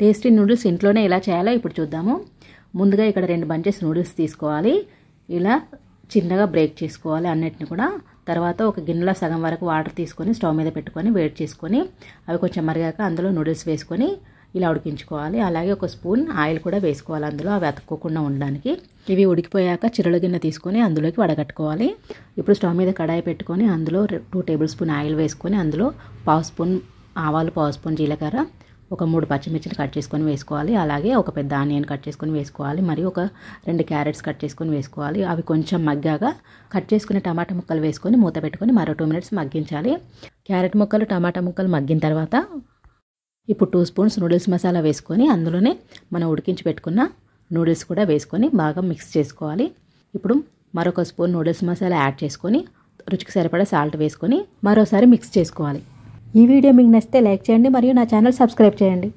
tasty noodles ఇంట్లోనే ఎలా చేయాలో ఇప్పుడు చూద్దాము ముందుగా ఇక్కడ రెండు బంచెస్ నూడిల్స్ తీసుకోవాలి ఇలా చిన్నగా బ్రేక్ చేసుకోవాలి అన్నిటిని కూడా తర్వాత ఒక గిన్నెలో సగం వరకు వాటర్ తీసుకొని స్టవ్ మీద పెట్టుకొని వేడి చేసుకొని అవి కొంచెం మరిగాక అందులో నూడిల్స్ వేసుకొని ఇలా ఉడికించుకోవాలి అలాగే ఒక స్పూన్ ఆయిల్ కూడా వేసుకోవాలి అందులో అవి అతుక్కోకుండా ఉండడానికి ఇవి ఉడికిపోయాక చిరల గిన్నె తీసుకొని అందులోకి వడగట్టుకోవాలి ఇప్పుడు స్టవ్ మీద కడాయి పెట్టుకొని అందులో టూ టేబుల్ స్పూన్ ఆయిల్ వేసుకొని అందులో పావు స్పూన్ ఆవాలు పావు స్పూన్ జీలకర్ర ఒక మూడు పచ్చిమిర్చిని కట్ చేసుకొని వేసుకోవాలి అలాగే ఒక పెద్ద ఆనియన్ కట్ చేసుకొని వేసుకోవాలి మరియు ఒక రెండు క్యారెట్స్ కట్ చేసుకొని వేసుకోవాలి అవి కొంచెం మగ్గాగా కట్ చేసుకునే టమాటా ముక్కలు వేసుకొని మూత పెట్టుకొని మరో టూ మినిట్స్ మగ్గించాలి క్యారెట్ ముక్కలు టమాటా ముక్కలు మగ్గిన తర్వాత ఇప్పుడు టూ స్పూన్స్ నూడిల్స్ మసాలా వేసుకొని అందులోనే మనం ఉడికించి పెట్టుకున్న నూడిల్స్ కూడా వేసుకొని బాగా మిక్స్ చేసుకోవాలి ఇప్పుడు మరొక స్పూన్ నూడిల్స్ మసాలా యాడ్ చేసుకొని రుచికి సరిపడా సాల్ట్ వేసుకొని మరోసారి మిక్స్ చేసుకోవాలి ఈ వీడియో మీకు నచ్చితే లైక్ చేయండి మరియు నా ఛానల్ సబ్స్క్రైబ్ చేయండి